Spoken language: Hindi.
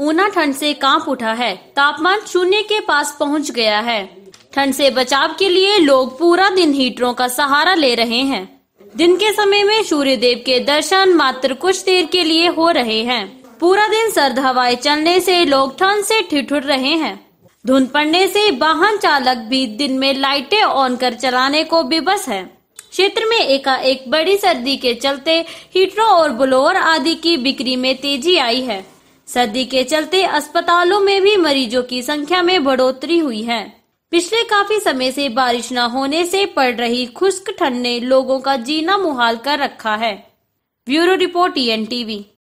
ऊना ठंड से कांप उठा है तापमान शून्य के पास पहुंच गया है ठंड से बचाव के लिए लोग पूरा दिन हीटरों का सहारा ले रहे हैं दिन के समय में सूर्य देव के दर्शन मात्र कुछ देर के लिए हो रहे हैं पूरा दिन सर्द हवाएं चलने से लोग ठंड से ठिठुर रहे हैं धुंध पड़ने से वाहन चालक भी दिन में लाइटें ऑन कर चलाने को बेबस है क्षेत्र में एकाएक बड़ी सर्दी के चलते हीटरों और ब्लोअर आदि की बिक्री में तेजी आई है सर्दी के चलते अस्पतालों में भी मरीजों की संख्या में बढ़ोतरी हुई है पिछले काफी समय से बारिश न होने से पड़ रही खुश्क ठंड ने लोगों का जीना मुहाल कर रखा है ब्यूरो रिपोर्ट ई e